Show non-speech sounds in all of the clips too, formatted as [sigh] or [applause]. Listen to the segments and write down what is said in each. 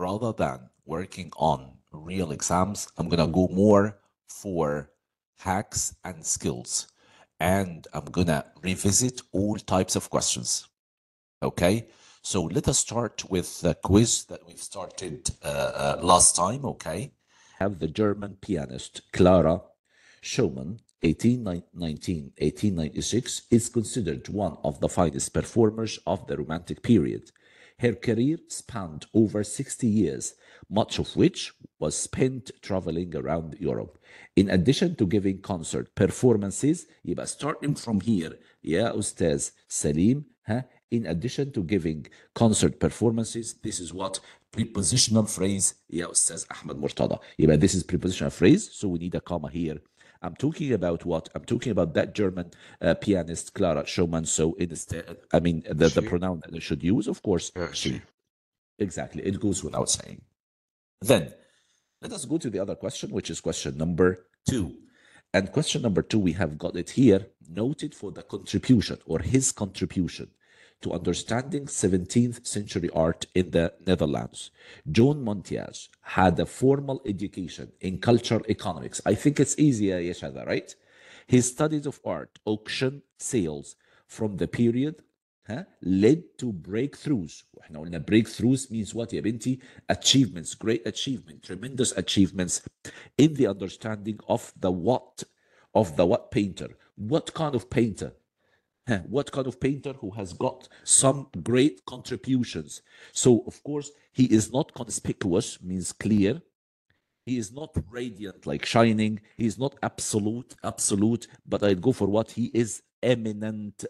rather than working on real exams, I'm going to go more for hacks and skills. And I'm going to revisit all types of questions. Okay. So let us start with the quiz that we've started uh, uh, last time. Okay. Have the German pianist Clara Schumann 1819-1896 is considered one of the finest performers of the Romantic period. Her career spanned over 60 years, much of which was spent traveling around Europe. In addition to giving concert performances, was starting from here Yeah, Ustaz Salim, huh? in addition to giving concert performances this is what prepositional phrase Yeah, Ustaz Ahmed مرتضى Yeah, this is prepositional phrase so we need a comma here I'm talking about what? I'm talking about that German uh, pianist Clara Schumann. So instead, uh, I mean, the, the pronoun that they should use, of course, yeah, she. Exactly. It goes without saying. Then let us go to the other question, which is question number two. And question number two, we have got it here, noted for the contribution or his contribution to understanding 17th century art in the Netherlands. John Montias had a formal education in cultural economics. I think it's easier, Yeshada, right? His studies of art, auction, sales from the period huh, led to breakthroughs. Now, breakthroughs means what, يا Achievements, great achievement, tremendous achievements in the understanding of the what, of the what painter. What kind of painter? [laughs] what kind of painter who has got some great contributions. So, of course, he is not conspicuous, means clear. He is not radiant, like shining. He is not absolute, absolute, but I'd go for what he is eminent.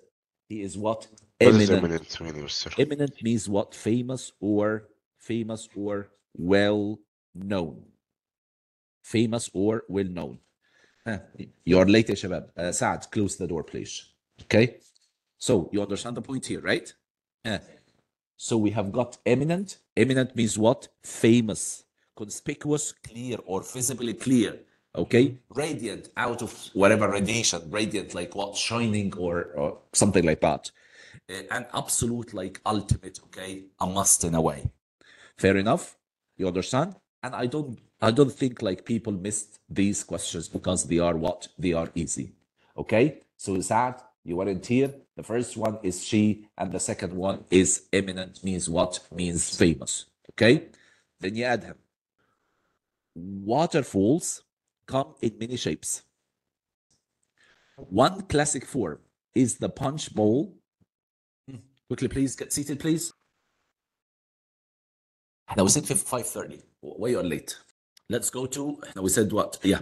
He is what? Eminent. What is eminent, eminent means what? Famous or famous or well known. Famous or well known. [laughs] You're late, Shabab. Uh, Saad, close the door, please. Okay. So you understand the point here, right? Eh. so we have got eminent. Eminent means what? Famous, conspicuous, clear, or visibly clear. Okay, radiant out of whatever radiation, radiant like what shining or, or something like that, uh, eh, and absolute like ultimate. Okay, a must in a way. Fair enough. You understand? And I don't I don't think like people missed these questions because they are what they are easy. Okay, so is that you here. The first one is she, and the second one is eminent, means what? Means famous. Okay? Then you add him. Waterfalls come in many shapes. One classic form is the punch bowl. Hmm. Quickly, please get seated, please. Now we said 5.30. Way are late. Let's go to, now we said what? Yeah.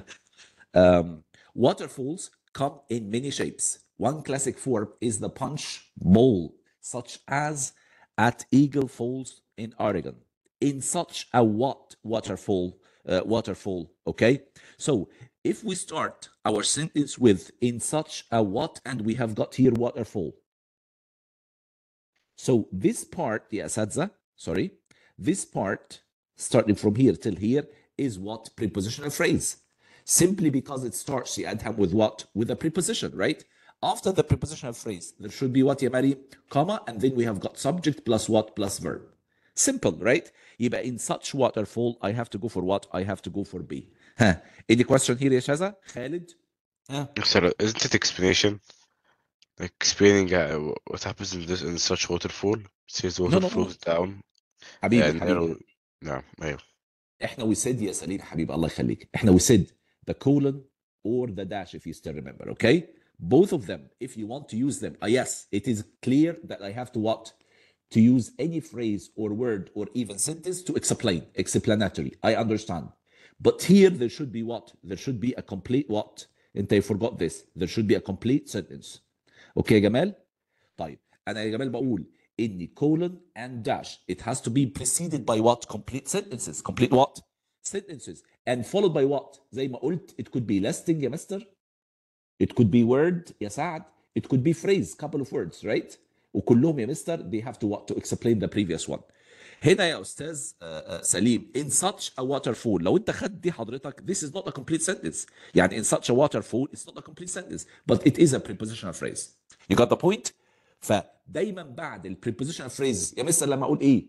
Um, waterfalls come in many shapes. One classic form is the punch bowl, such as at Eagle Falls in Oregon, in such a what waterfall, uh, waterfall, okay? So if we start our sentence with in such a what, and we have got here waterfall. So this part, the asadza, sorry, this part, starting from here till here, is what prepositional phrase. Simply because it starts the adham with what? With a preposition, right? After the prepositional phrase, there should be what يا comma, and then we have got subject plus what plus verb. Simple, right? in such waterfall, I have to go for what? I have to go for B. Huh. Any question here Shaza? Khalid? Yeah. isn't it explanation? Like explaining uh, what happens in this in such waterfall? It says water no, no, flows no. down. حبيبي احنا we said يا سليم حبيبي الله يخليك. احنا we said the colon or the dash if you still remember, okay? both of them if you want to use them uh, yes it is clear that i have to what to use any phrase or word or even sentence to explain explanatory i understand but here there should be what there should be a complete what And they forgot this there should be a complete sentence Okay, Gamal. جمال طيب انا يا جمال بقول in colon and dash it has to be preceded by what complete sentences complete what sentences and followed by what زي ما قلت it could be lasting يا مستر it could be word, يا It could be phrase, couple of words, right? وكلهم يا مستر they have to what to explain the previous one. هنا يا استاذ سليم in such a waterfall لو انت خدت دي حضرتك this is not a complete sentence يعني in such a waterfall it's not a complete sentence but it is a prepositional phrase. You got the point? فدايما بعد ال prepositional phrase يا مستر لما اقول ايه؟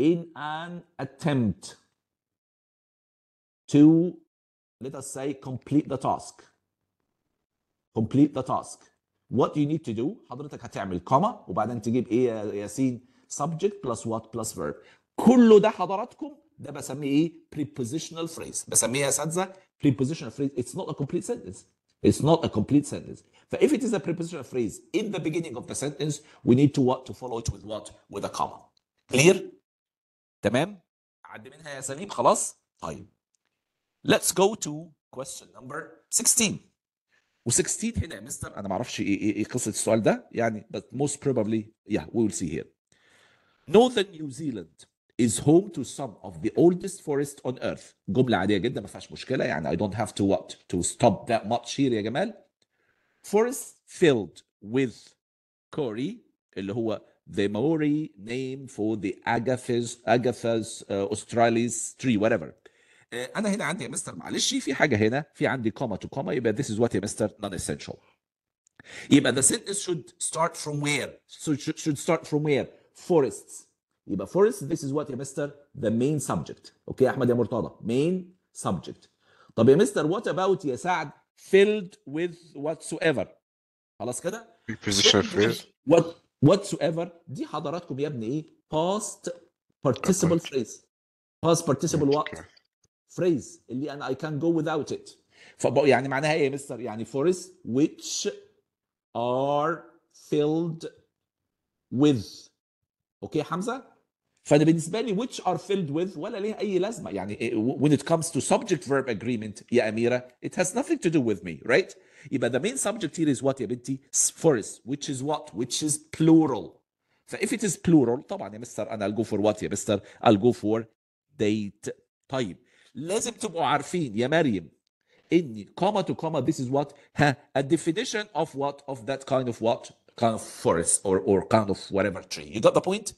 in an attempt to let us say complete the task complete the task what you need to do حضرتك هتعمل comma وبعدين تجيب ايه يا ياسين subject plus what plus verb كله ده حضراتكم ده بسميه ايه prepositional phrase بسميها يا اساتذه prepositional phrase it's not a complete sentence it's not a complete sentence But if it is a prepositional phrase in the beginning of the sentence we need to what to follow it with what with a comma clear تمام عدي منها يا سليم خلاص طيب let's go to question number 16 و16 هنا يا مستر انا ما اعرفش ايه ايه قصه السؤال ده يعني but most probably yeah we will see here Northern New Zealand is home to some of the oldest forests on earth جمله عاديه جدا ما فيهاش مشكله يعني I don't have to what to stop that much here يا جمال forests filled with kauri, اللي هو the Maori name for the Agathis, Agathas uh, Australis tree, whatever. انا هنا عندي يا مستر معلش في حاجه هنا في عندي كوما تو كوما يبقى this is what يا مستر non essential يبقى the sentence should start from where so should start from where forests يبقى forests this is what يا مستر the main subject اوكي يا احمد يا مرتضى main subject طب يا مستر what about يا سعد filled with whatsoever خلاص كده what whatsoever دي حضراتكم يا ابني ايه past participle phrase past participle what phrase اللي انا I can not go without it فبقى يعني معناها ايه يا مستر يعني forests which are filled with اوكي حمزه فانا بالنسبه لي which are filled with ولا ليها اي لازمه يعني when it comes to subject verb agreement يا اميره it has nothing to do with me right يبقى the main subject here is what يا بنتي forests which is what which is plural ف if it is plural طبعا يا مستر انا I'll go for what يا مستر I'll go for date طيب لازم تبقوا عارفين يا مريم ان comma to comma this is what ها a definition of what of that kind of what kind of forest or or kind of whatever tree you got the point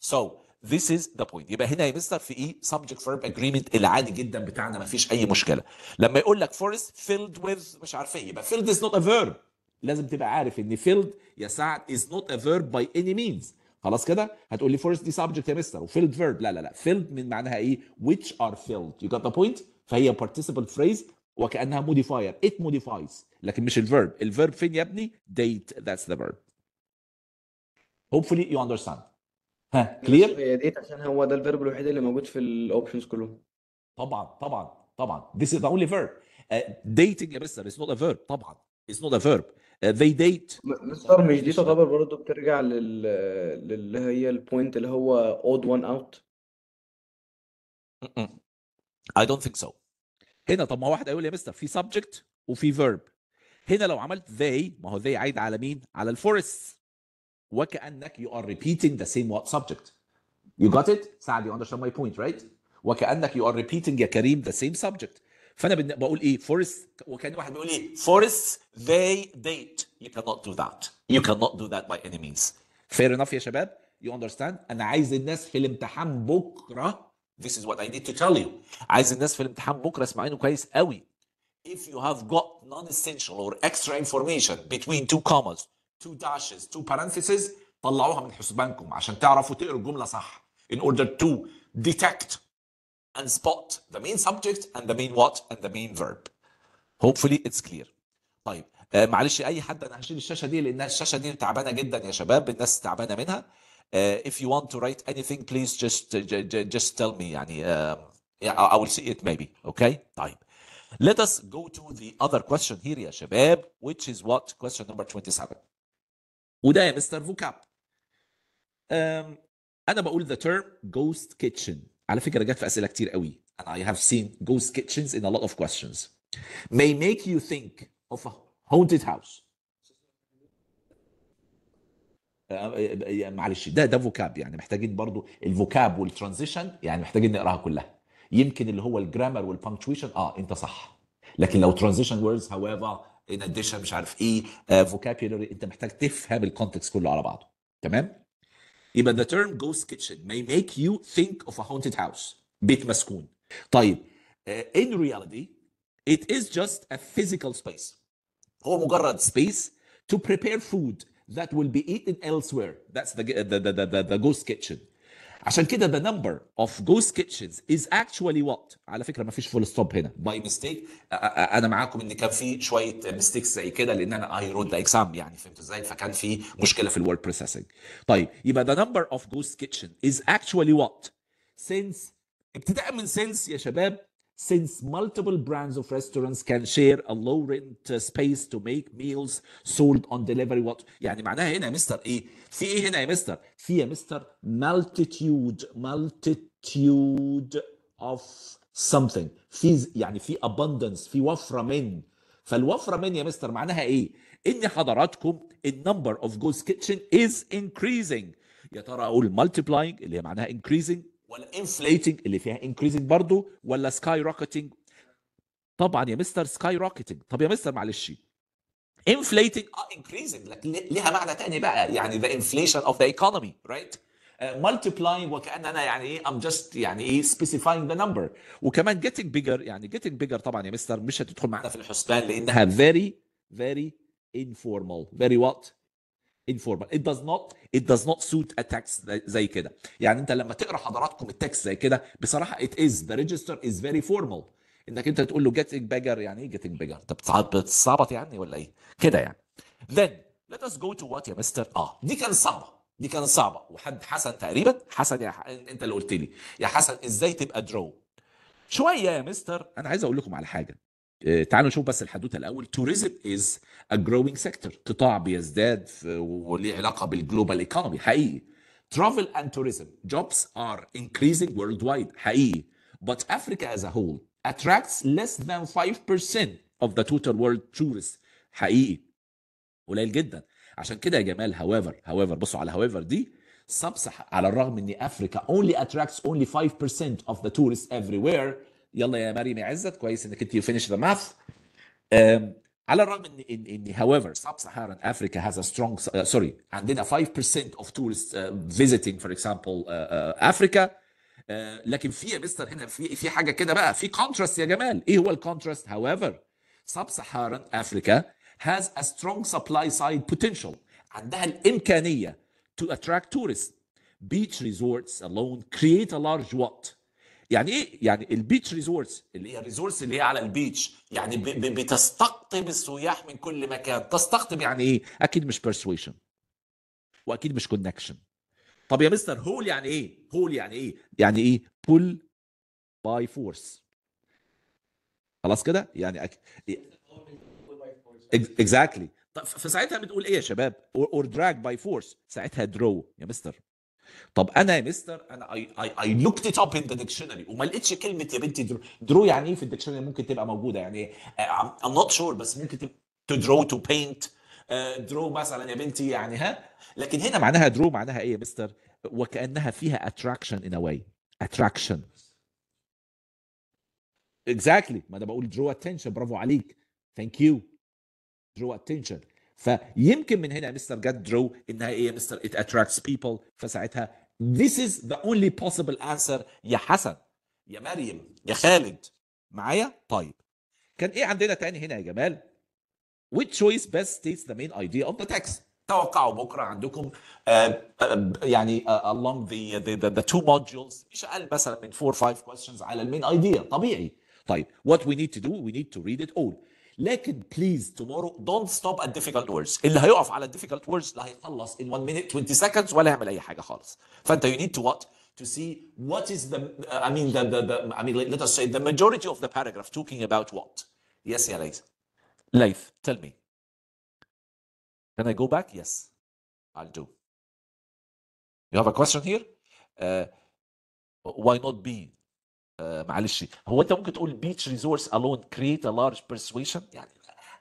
so This is the point يبقى هنا يا مستر في ايه subject verb agreement العادي جدا بتاعنا ما فيش اي مشكله لما يقول لك forest filled with مش عارف ايه يبقى filled is not a verb لازم تبقى عارف ان filled يا سعد is not a verb by any means خلاص كده هتقول لي فورست دي سبجكت يا مستر وفيلد فيرب لا لا لا فيلد من معناها ايه which are filled you got the point فهي بارتيسيبل phrase وكانها modifier it modifies لكن مش الفيرب الفيرب فين يا ابني date that's the verb hopefully you understand ها كلير هي ديت عشان هو ده الفيرب الوحيد اللي موجود في الاوبشنز كلهم طبعا طبعا طبعا this is the only verb ديتنج uh, dating يا مستر is not a verb طبعا از not a verb ذي uh, ديت مستر مش دي تعتبر برضه بترجع لل اللي هي البوينت اللي هو اود وان اوت اي دونت ثينك سو هنا طب ما واحد هيقول يا مستر في سبجكت وفي فيرب هنا لو عملت ذي ما هو ذي عايد على مين على الفورست وكانك يو ار ريبيتنج ذا سيم سبجكت يو جات ات سعد يو اندرستاند ماي بوينت رايت وكانك يو ار ريبيتنج يا كريم ذا سيم سبجكت فانا بقول ايه فورس وكان واحد بيقول ايه فورس they date you cannot do that you cannot do that by any means fair enough يا شباب you understand انا عايز الناس في الامتحان بكره this is what I need to tell you عايز الناس في الامتحان بكره اسمعينه كويس قوي if you have got non-essential or extra information between two commas two dashes two parentheses طلعوها من حسبانكم عشان تعرفوا تقروا الجمله صح in order to detect and spot the main subject and the main what and the main verb hopefully it's clear طيب آه معلش اي حد انا هشيل الشاشه دي لأن الشاشه دي تعبانه جدا يا شباب الناس تعبانه منها uh, if you want to write anything please just just just tell me يعني uh, yeah, I will see it maybe okay طيب let us go to the other question here يا شباب which is what question number 27 وده يا مستر فوكاب um, انا بقول the term ghost kitchen على فكره جت في اسئله كتير قوي and I have seen ghost kitchens in a lot of questions may make you think of a haunted house معلش ده ده فوكاب يعني محتاجين برضو الفوكاب والترانزيشن يعني محتاجين نقراها كلها يمكن اللي هو الجرامر والبنكتويشن اه انت صح لكن لو ترانزيشن ووردز هاويفر ان اديشن مش عارف ايه فوكابيولري آه، انت محتاج تفهم الكونتكست كله على بعضه تمام يبقى the term ghost kitchen may make you think of a haunted house بيت مسكون طيب uh, in reality it is just a physical space هو مجرد space to prepare food that will be eaten elsewhere that's the the the the, the, the ghost kitchen عشان كده the number of ghost kitchens is actually what على فكره ما فيش فول ستوب هنا باي ميستيك انا معاكم ان كان في شويه ميستيكس زي كده لان انا اي رود اكزام يعني فهمت ازاي فكان في مشكله في الورد بروسيسنج طيب يبقى the number of ghost kitchen is actually what since ابتداء من since يا شباب since multiple brands of restaurants can share a low rent uh, space to make meals sold on delivery what يعني معناها هنا يا مستر ايه في ايه هنا يا مستر في يا مستر multitude multitude of something في يعني في abundance في وفره من فالوفره من يا مستر معناها ايه ان حضراتكم النمبر اوف جوز كيتشن از increasing يا ترى اقول multiplying اللي هي معناها increasing ولا انفليتنج اللي فيها انكريزنج برضه ولا سكاي روكيتنج طبعا يا مستر سكاي روكيتنج طب يا مستر معلش انفليتنج اه انكريزنج لكن ليها معنى تاني بقى يعني ذا انفليشن اوف ذا ايكونومي رايت مالتيبلاينج وكان انا يعني ايه ام جاست يعني ايه سبيسيفاينج ذا نمبر وكمان جيتنج بيجر يعني جيتنج بيجر طبعا يا مستر مش هتدخل معانا في الحسبان لانها فيري فيري انفورمال فيري وات informal it does not it does not suit a text زي كده يعني انت لما تقرا حضراتكم التكست زي كده بصراحه it is the register is very formal انك انت تقول له getting bigger يعني ايه getting bigger انت بتصعبط يعني ولا ايه كده يعني then let us go to what يا مستر اه دي كانت صعبه دي كانت صعبه وحد حسن تقريبا حسن يا ح... انت اللي قلت لي يا حسن ازاي تبقى درو شويه يا مستر انا عايز اقول لكم على حاجه آه، تعالوا نشوف بس الحدوته الاول توريزم از ا جروينج سيكتور قطاع بيزداد وليه علاقه بالجلوبال ايكونومي حقيقي ترافل اند توريزم جوبس ار انكريزنج وورلد وايد حقيقي بس افريكا از ا هول اتراكتس ليس ذان 5% اوف ذا توتال وورلد تورست حقيقي قليل جدا عشان كده يا جمال هاويفر هاويفر بصوا على هاويفر دي سبسح على الرغم ان افريكا only attracts only 5% of the tourists everywhere يلا يا مريم عزت كويس انك انت فينش ذا ماث على الرغم ان ان ان however sub Saharan Africa has a strong uh, عندنا 5% of tourists visiting for example Africa لكن في يا مستر هنا في في حاجه كده بقى في كونتراست يا جمال ايه هو الكونتراست however sub Saharan Africa has a strong supply side potential عندها الامكانيه to attract tourists beach resorts alone create a large what يعني ايه يعني البيتش ريزورتس اللي هي الريزورتس اللي هي على البيتش يعني بتستقطب السياح من كل مكان تستقطب يعني ايه اكيد مش بيرسويشن واكيد مش كونكشن طب يا مستر هول يعني ايه هول يعني ايه يعني ايه بول باي فورس خلاص كده يعني أك... اكزاكتلي exactly. فساعتها بتقول ايه يا شباب اور دراج باي فورس ساعتها درو يا مستر طب انا يا مستر انا اي اي لوكت ات اب ان ذا ديكشنري وما لقيتش كلمه يا بنتي درو, درو يعني ايه في الديكشنري ممكن تبقى موجوده يعني ام نوت شور بس ممكن تبقى تو درو تو بينت درو مثلا يا بنتي يعني ها لكن هنا معناها درو معناها ايه يا مستر وكانها فيها اتراكشن ان واي اتراكشن اكزاكتلي ما انا بقول درو اتنشن برافو عليك ثانك يو درو اتنشن فيمكن من هنا مستر جاد درو انها ايه يا مستر ات اتراكتس بيبل فساعتها this is the only possible answer يا حسن يا مريم يا خالد معايا طيب كان ايه عندنا تاني هنا يا جمال which choice best states the main idea of the text توقعوا بكره عندكم uh, uh, يعني uh, along the, the, the, the two modules مش اقل مثلا من 4 5 questions على المين ايديا طبيعي طيب what we need to do we need to read it all لكن بليز tomorrow don't stop at difficult words اللي هيقف على difficult words لا هيخلص in 1 minute 20 seconds ولا يعمل اي حاجه خالص فانت you need to what to see what is the I mean the, the, the I mean let us say the majority of the paragraph talking about what yes يا Life. life tell me can I go back yes I'll do you have a question here uh, why not be? معلش هو انت ممكن تقول بيتش ريزورس alone create a large persuasion يعني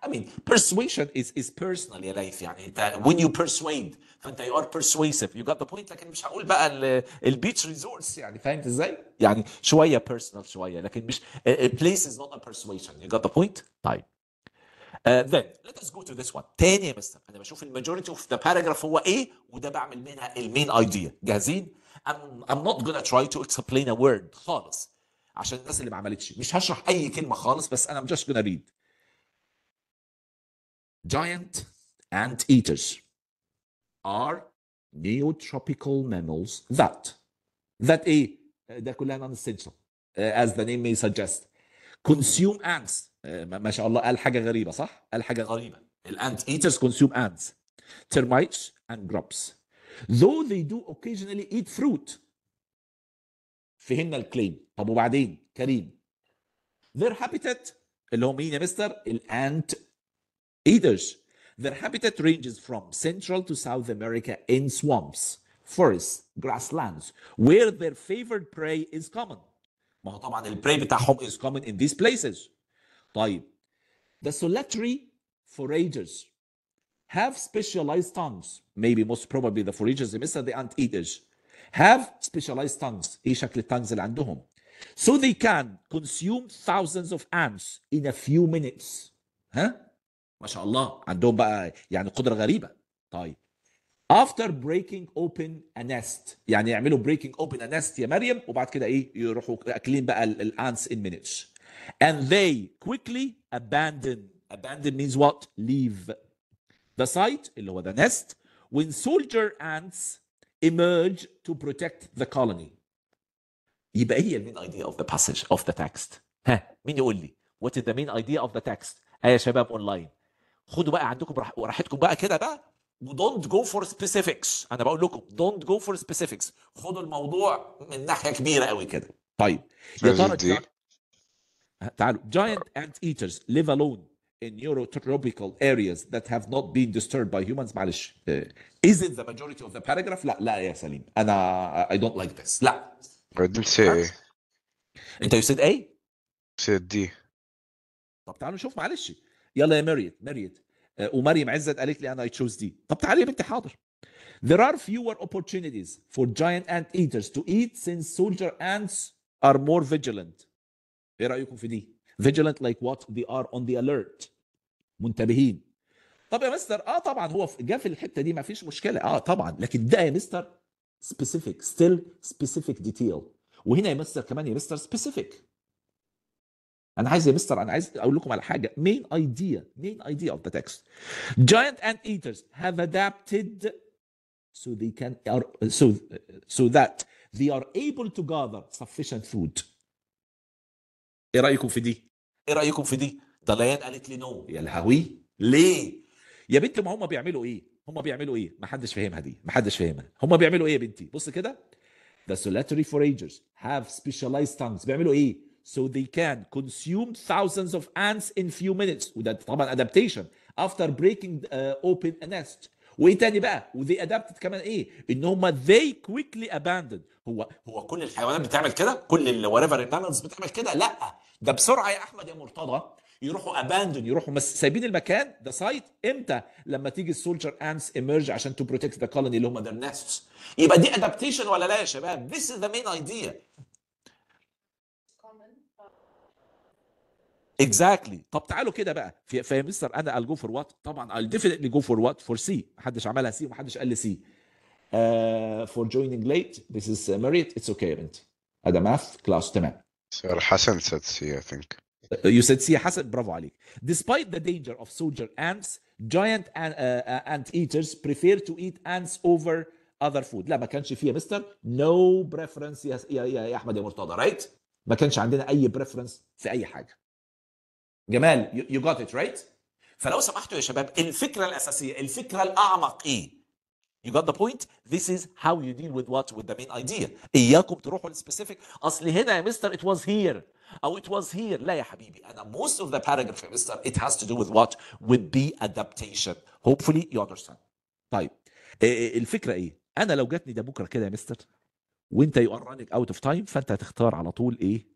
I mean persuasion is is personal يا ليث يعني انت when you persuade فانت you are persuasive you got the point لكن مش هقول بقى البيتش ريزورس يعني فاهم ازاي؟ يعني شويه personal شويه لكن مش a place is not a persuasion you got the point؟ طيب Uh, then let us go to this one تاني يا مستر انا بشوف الماجوريتي اوف ذا باراجراف هو ايه وده بعمل منها المين ايديا جاهزين؟ I'm, I'm not gonna try to explain a word خالص عشان الناس اللي ما عملتش مش هشرح اي كلمه خالص بس انا just gonna read giant anteaters are neotropical mammals that that ايه ده كلها non essential as the name may suggest consume ants ما شاء الله قال حاجه غريبه صح قال حاجه غريبه الانت eaters consume ants termites and grubs though they do occasionally eat fruit فهمنا الكليم طب وبعدين كريم their habitat اللي هو مين يا مستر الانت eaters their habitat ranges from central to south america in swamps forests grasslands where their favorite prey is common ما هو طبعا البري بتاعهم is common in these places طيب the solitary foragers have specialized tongues maybe most probably the foragers مثل the ant eaters have specialized tongues ايه شكل التانجز اللي عندهم so they can consume thousands of ants in a few minutes ها ما شاء الله عندهم بقى يعني قدرة غريبة طيب after breaking open a nest يعني يعملوا breaking open a nest يا مريم وبعد كده ايه يروحوا اكلين بقى الانس in minutes and they quickly abandon abandon means what leave the site اللي هو the nest when soldier ants emerge to protect the colony يبقى هي المين ايديا اوف ذا باسج اوف ذا تكست ها مين يقول لي وات از ذا مين ايديا اوف ذا تكست اه يا شباب اونلاين خدوا بقى عندكم راحتكم بقى كده بقى دونت جو فور سبيسيفيكس انا بقول لكم دونت جو فور سبيسيفيكس خدوا الموضوع من ناحيه كبيره قوي كده طيب يا ترى تعالوا جاينت انت ايترز ليف alone in neurotropical areas that have not been disturbed by humans Malish, eh, is it the majority of the paragraph لا لا يا سليم انا I don't like this لا I didn't say A انت you said A said D طب تعالوا نشوف معلش يلا يا مريت مريت ومريم عزت قالت لي انا اي تشوز دي طب تعالي يا بنتي حاضر There are fewer opportunities for giant ant eaters to eat since soldier ants are more vigilant. ايه رايكم في دي؟ vigilant like what they are on the alert منتبهين طب يا مستر اه طبعا هو جه في الحته دي ما فيش مشكله اه طبعا لكن ده يا مستر سبيسيفيك ستيل سبيسيفيك ديتيل وهنا يا مستر كمان يا مستر سبيسيفيك انا عايز يا مستر انا عايز اقول لكم على حاجه مين idea مين idea اوف ذا تكست giant anteaters ايترز هاف so they can كان so so that they are able to gather sufficient food ايه رايكم في دي ايه رايكم في دي ده ليان قالت لي نو يا لهوي ليه يا بنتي ما هم بيعملوا ايه هم بيعملوا ايه ما حدش فاهمها دي ما حدش فاهمها هم بيعملوا ايه يا بنتي بص كده the solitary foragers have specialized tongues بيعملوا ايه so they can consume thousands of ants in few minutes وده طبعا adaptation after breaking uh, open a nest وايه تاني بقى وذي ادابتد كمان ايه ان هم they quickly abandoned هو هو كل الحيوانات بتعمل كده كل الوريفر بتعمل كده لا ده بسرعه يا احمد يا مرتضى يروحوا اباندون يروحوا سايبين المكان ده سايت امتى لما تيجي السولجر انس ايمرج عشان تو بروتكت ذا كولوني اللي هم ذا نستس يبقى دي ادابتيشن ولا لا يا شباب ذس از ذا مين ايديا اكزاكتلي طب تعالوا كده بقى فيا مستر انا الجو فور وات طبعا I'll definitely go فور what for C محدش عملها سي ومحدش قال لي سي فور جوينينج ليت ذس از مريت اتس اوكي يا بنتي هذا ماث كلاس تمام سير حسن سد سي اي ثينك يو سد سي حسن برافو عليك despite the danger of soldier ants giant ant, uh, uh, ant eaters prefer to eat ants over other food لا ما كانش فيها مستر نو no بريفرنس يا, يا يا يا احمد يا مرتضى رايت right? ما كانش عندنا اي بريفرنس في اي حاجه جمال يو جوت ات رايت فلو سمحتوا يا شباب الفكره الاساسيه الفكره الاعمق ايه You got the point? This is how you deal with what? With the main idea. إياكم تروحوا للسبيسيفيك. أصل هنا يا مستر it was here. أو it was here. لا يا حبيبي. أنا most of the paragraph يا مستر it has to do with what? With the adaptation. Hopefully you understand. طيب. الفكرة إيه؟ أنا لو جاتني ده بكرة كده يا مستر وأنت you are running out of time فأنت هتختار على طول إيه؟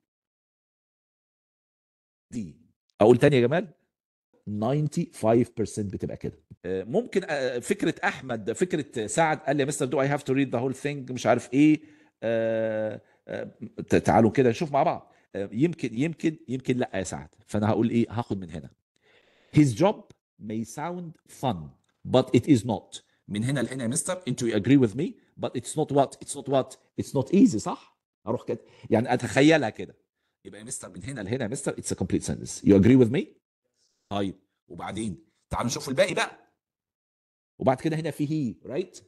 دي. أقول تاني يا جمال 95% بتبقى كده آه، ممكن آه، فكره احمد فكره سعد قال لي مستر دو اي هاف تو ريد ذا هول ثينج مش عارف ايه آه، تعالوا كده نشوف مع بعض يمكن يمكن يمكن لا يا سعد فانا هقول ايه هاخد من هنا his job may sound fun but it is not من هنا لهنا يا مستر انتوا اجري وذ مي me but it's not what it's not what it's not easy صح اروح كده يعني اتخيلها كده يبقى يا مستر من هنا لهنا يا مستر it's a complete sentence you agree with me طيب وبعدين تعالوا نشوف الباقي بقى وبعد كده هنا في he right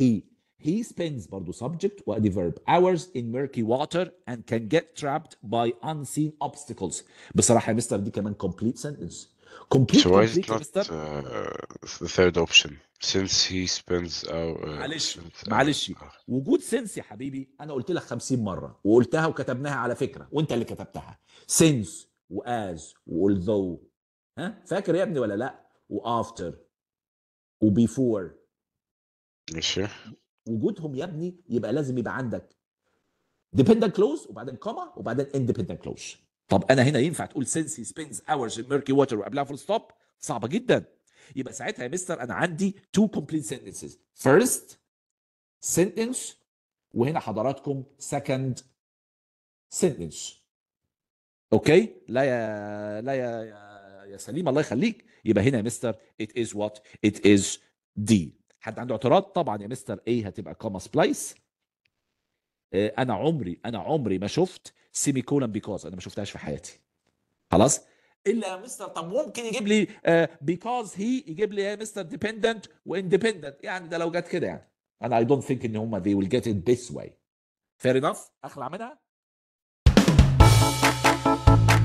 he he spends برضه subject وادي verb hours in murky water and can get trapped by unseen obstacles بصراحه يا مستر دي كمان complete sentence complete so why is it not uh, the third option since he spends our uh, معلش معلش وجود since يا حبيبي انا قلت لك 50 مره وقلتها وكتبناها على فكره وانت اللي كتبتها since و as و although ها فاكر يا ابني ولا لا وافتر وبيفور ماشي وجودهم يا ابني يبقى لازم يبقى عندك ديبندنت كلوز وبعدين كوما وبعدين اندبندنت كلوز طب انا هنا ينفع تقول سينسي سبينز اورز ميركي ووتر وقبلها فول ستوب صعبه جدا يبقى ساعتها يا مستر انا عندي تو كومبليت سنتنسز فيرست سنتنس وهنا حضراتكم سكند سنتنس اوكي لا يا لا يا يا سليم الله يخليك يبقى هنا يا مستر it is what it is D حد عنده اعتراض طبعا يا مستر A هتبقى كوما آه، سبلايس انا عمري انا عمري ما شفت سيمي كولن بيكوز انا ما شفتهاش في حياتي خلاص الا يا مستر طب ممكن يجيب لي بيكوز آه، هي يجيب لي يا مستر ديبندنت واندبندنت يعني ده لو جت كده يعني انا اي دونت ثينك ان هم they will get it this way fair enough اخلع منها